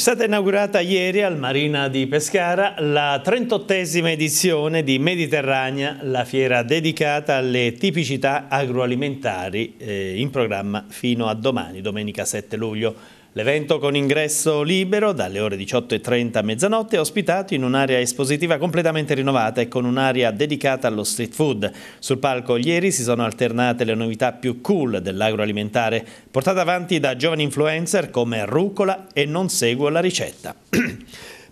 stata inaugurata ieri al Marina di Pescara la 38esima edizione di Mediterranea, la fiera dedicata alle tipicità agroalimentari eh, in programma fino a domani, domenica 7 luglio. L'evento con ingresso libero dalle ore 18.30 a mezzanotte è ospitato in un'area espositiva completamente rinnovata e con un'area dedicata allo street food. Sul palco ieri si sono alternate le novità più cool dell'agroalimentare, portate avanti da giovani influencer come Rucola e Non seguo la ricetta.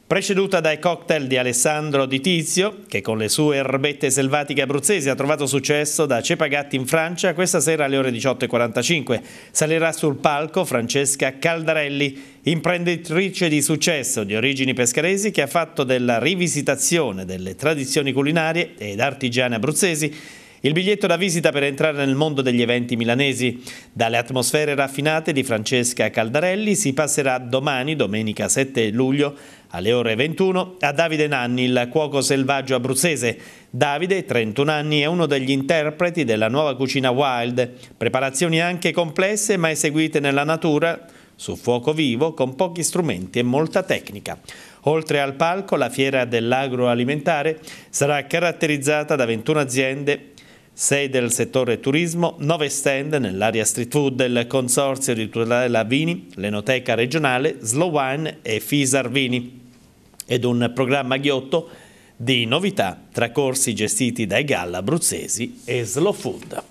preceduta dai cocktail di Alessandro Di Tizio, che con le sue erbette selvatiche abruzzesi ha trovato successo da Cepagatti in Francia, questa sera alle ore 18.45 salirà sul palco Francesca Caldarelli, imprenditrice di successo di origini pescaresi che ha fatto della rivisitazione delle tradizioni culinarie ed artigiane abruzzesi il biglietto da visita per entrare nel mondo degli eventi milanesi. Dalle atmosfere raffinate di Francesca Caldarelli si passerà domani, domenica 7 luglio, alle ore 21 a Davide Nanni, il cuoco selvaggio abruzzese. Davide, 31 anni, è uno degli interpreti della nuova cucina wild, preparazioni anche complesse ma eseguite nella natura, su fuoco vivo, con pochi strumenti e molta tecnica. Oltre al palco, la fiera dell'agroalimentare sarà caratterizzata da 21 aziende 6 del settore turismo, 9 stand nell'area street food del Consorzio di tutela vini, l'Enoteca regionale, Slow Wine e Fisar Vini ed un programma ghiotto di novità tra corsi gestiti dai galla abruzzesi e Slow Food.